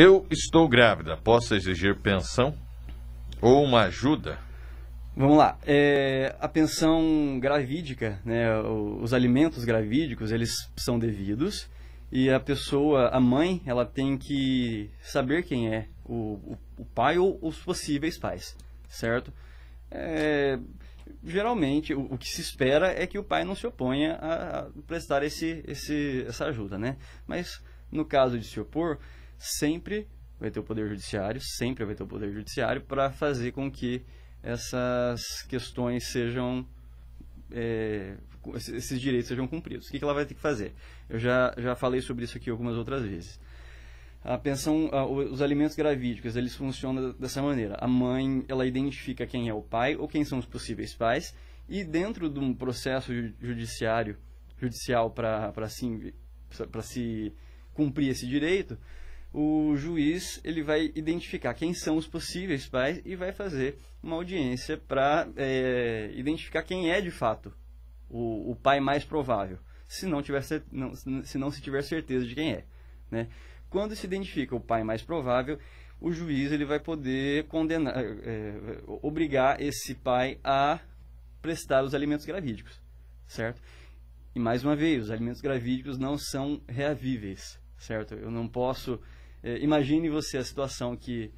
Eu estou grávida, posso exigir pensão ou uma ajuda? Vamos lá. É, a pensão gravídica, né, os alimentos gravídicos, eles são devidos e a pessoa, a mãe, ela tem que saber quem é o, o pai ou os possíveis pais, certo? É, geralmente o, o, que se espera é que o pai não se oponha a, a prestar esse, esse, essa ajuda, né? Mas no caso de se opor, sempre vai ter o Poder Judiciário, sempre vai ter o Poder Judiciário, para fazer com que essas questões sejam. É, esses direitos sejam cumpridos. O que ela vai ter que fazer? Eu já, já falei sobre isso aqui algumas outras vezes. A pensão, os alimentos gravídicos, eles funcionam dessa maneira. A mãe, ela identifica quem é o pai ou quem são os possíveis pais, e dentro de um processo judiciário, judicial para se, se cumprir esse direito, o juiz ele vai identificar quem são os possíveis pais e vai fazer uma audiência para é, identificar quem é de fato o, o, pai mais provável, se não, tiver, não, se não se tiver certeza de quem é. Né? Quando se identifica o pai mais provável, o juiz ele vai poder condenar, é, é obrigar esse pai a prestar os alimentos gravídicos, certo? E mais uma vez, os alimentos gravídicos não são reavíveis certo? Eu não posso. É, imagine você a situação que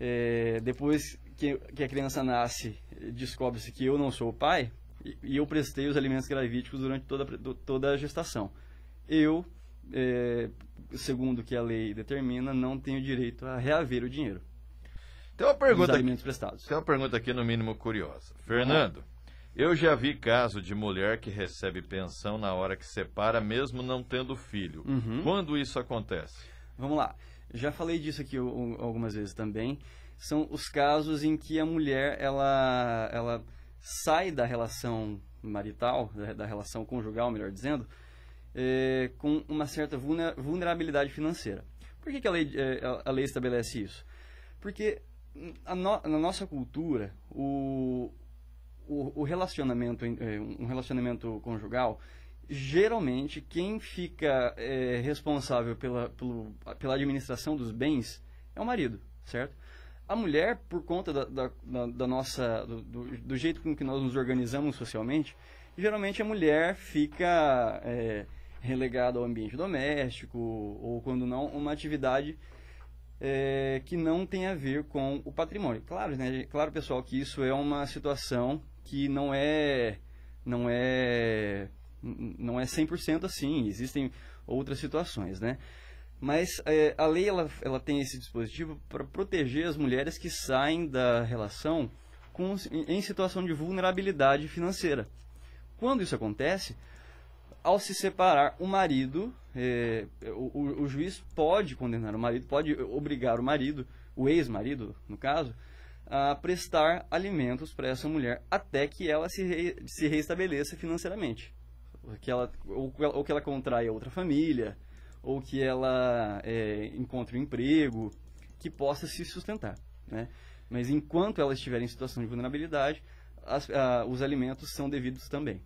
é, depois que, que, a criança nasce, descobre-se que eu não sou o pai e, e eu prestei os alimentos gravíticos durante toda, toda a gestação. Eu, é, segundo que a lei determina, não tenho direito a reaver o dinheiro. Tem uma pergunta. Dos alimentos aqui, prestados. Tem uma pergunta aqui, no mínimo curiosa. Fernando. Ah. Eu já vi caso de mulher que recebe pensão na hora que separa, mesmo não tendo filho. Uhum. Quando isso acontece? Vamos lá. Já falei disso aqui algumas vezes também. São os casos em que a mulher ela, ela sai da relação marital, da relação conjugal, melhor dizendo, é, com uma certa vulnerabilidade financeira. Por que, que a, lei, eh, a lei estabelece isso? Porque no, na nossa cultura, o, o, o relacionamento, é, um relacionamento conjugal, geralmente quem fica é, responsável pela, pelo, pela administração dos bens é o marido, certo? A mulher, por conta da, da, da, nossa do, do, jeito com que nós nos organizamos socialmente, geralmente a mulher fica é, relegada ao ambiente doméstico ou quando não uma atividade é, que não tem a ver com o patrimônio. Claro, né? Claro, pessoal, que isso é uma situação que não é não é não é 100% assim, existem outras situações, né? Mas é, a lei ela, ela tem esse dispositivo para proteger as mulheres que saem da relação com, em situação de vulnerabilidade financeira. Quando isso acontece, ao se separar o marido, é, o, o, o juiz pode condenar o marido, pode obrigar o marido, o ex-marido, no caso, a prestar alimentos para essa mulher até que ela se, re, se reestabeleça financeiramente. Que ela, ou, ou, que ela contraia outra família, ou que ela é, encontre um emprego que possa se sustentar. Né? Mas enquanto ela estiver em situação de vulnerabilidade, as, a, os alimentos são devidos também.